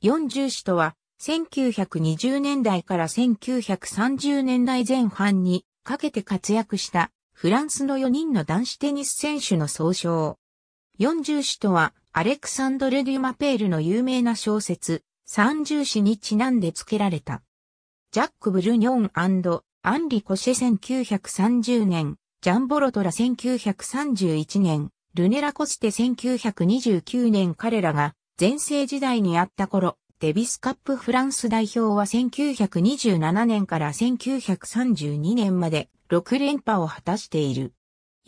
四十視とは、1920年代から1930年代前半にかけて活躍したフランスの4人の男子テニス選手の総称。四十視とは、アレクサンドル・デュマペールの有名な小説、三十視にちなんで付けられた。ジャック・ブルニョンアンリ・コシェ1930年、ジャンボロトラ1931年、ルネラ・コステ1929年彼らが全盛時代にあった頃、デビスカップフランス代表は1927年から1932年まで6連覇を果たしている。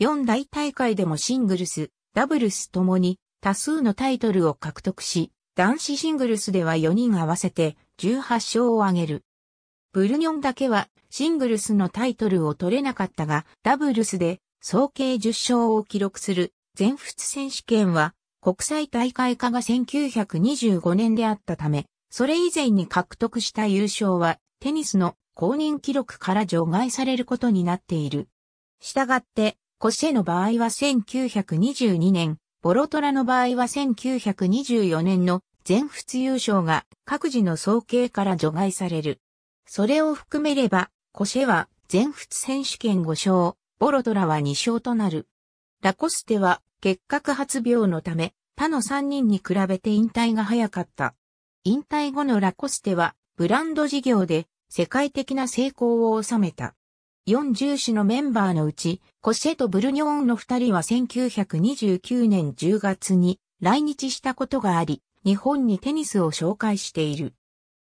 4大大会でもシングルス、ダブルスともに多数のタイトルを獲得し、男子シングルスでは4人合わせて18勝を挙げる。ブルニョンだけはシングルスのタイトルを取れなかったが、ダブルスで総計10勝を記録する全仏選手権は国際大会化が1925年であったため、それ以前に獲得した優勝はテニスの公認記録から除外されることになっている。したがって、コシェの場合は1922年、ボロトラの場合は1924年の全仏優勝が各自の総計から除外される。それを含めれば、コシェは全仏選手権5勝、ボロトラは2勝となる。ラコステは結核発病のため他の3人に比べて引退が早かった。引退後のラコステはブランド事業で世界的な成功を収めた。4重視のメンバーのうち、コシェとブルニョーンの2人は1929年10月に来日したことがあり、日本にテニスを紹介している。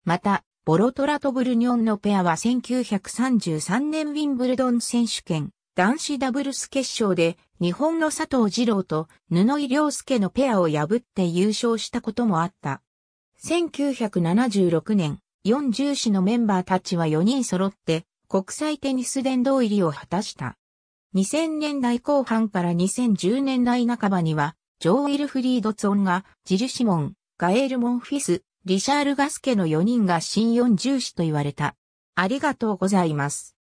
また、ボロトラとブルニョンのペアは1933年ウィンブルドン選手権男子ダブルス決勝で日本の佐藤二郎と布井良介のペアを破って優勝したこともあった。1976年、4重士のメンバーたちは4人揃って国際テニス殿堂入りを果たした。2000年代後半から2010年代半ばには、ジョー・ウィルフリード・ツォンが、ジル・シモン、ガエル・モンフィス、リシャール・ガスケの4人が新4重士と言われた。ありがとうございます。